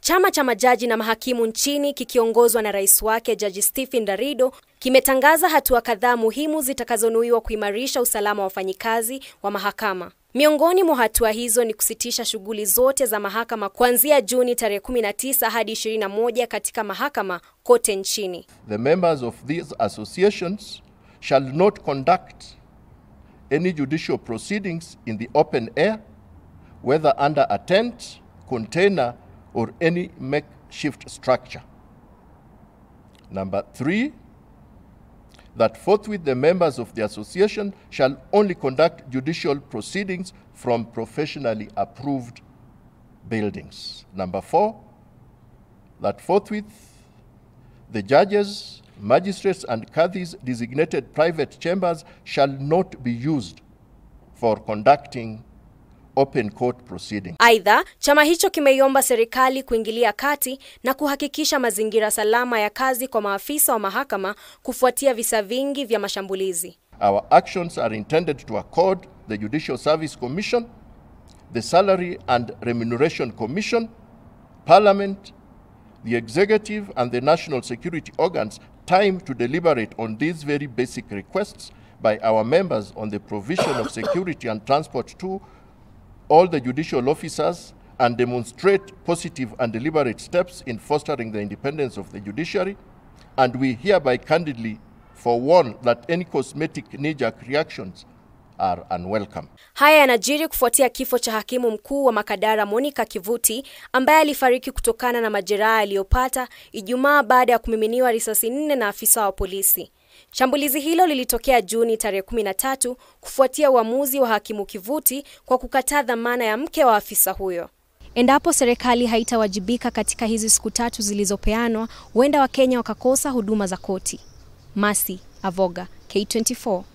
Chama cha majaji na mahakimu nchini kikiongozwa na rais wake Jaji Stephen Darido kimetangaza hatua kadhaa muhimu zitakazonuiwa kuimarisha usalama wa wafanyikazi wa mahakama. Miongoni mwa hatua hizo ni kusitisha shughuli zote za mahakama kuanzia Juni tarehe 19 hadi 21 katika mahakama kote nchini. The members of these associations shall not conduct any judicial proceedings in the open air whether under a tent container, or any makeshift structure. Number three, that forthwith the members of the association shall only conduct judicial proceedings from professionally approved buildings. Number four, that forthwith the judges, magistrates, and cadis designated private chambers shall not be used for conducting open court proceeding. Aidha, chama hicho kimeiomba serikali kuingilia kati na kuhakikisha mazingira salama ya kazi kwa maafisa wa mahakama kufuatia visa vingi vya mashambulizi. Our actions are intended to accord the Judicial Service Commission, the Salary and Remuneration Commission, Parliament, the executive and the national security organs time to deliberate on these very basic requests by our members on the provision of security and transport to all the judicial officers and demonstrate positive and deliberate steps in fostering the independence of the judiciary. And we hereby candidly forewarn that any cosmetic knee-jerk reactions are unwelcome. Haya yanajiri kufuatia kifo cha hakimu mkuu wa Makadara Monica Kivuti ambaye alifariki kutokana na majeraha aliyopata Ijumaa baada ya kumiminiwa risasi nne na afisa wa polisi. Shambulizi hilo lilitokea Juni tarehe 13 kufuatia uamuzi wa hakimu Kivuti kwa kukataa dhamana ya mke wa afisa huyo. Endapo serikali haitawajibika katika hizi siku tatu zilizopeanwa, huenda Wakenya wakakosa huduma za koti. Masi Avoga, K24.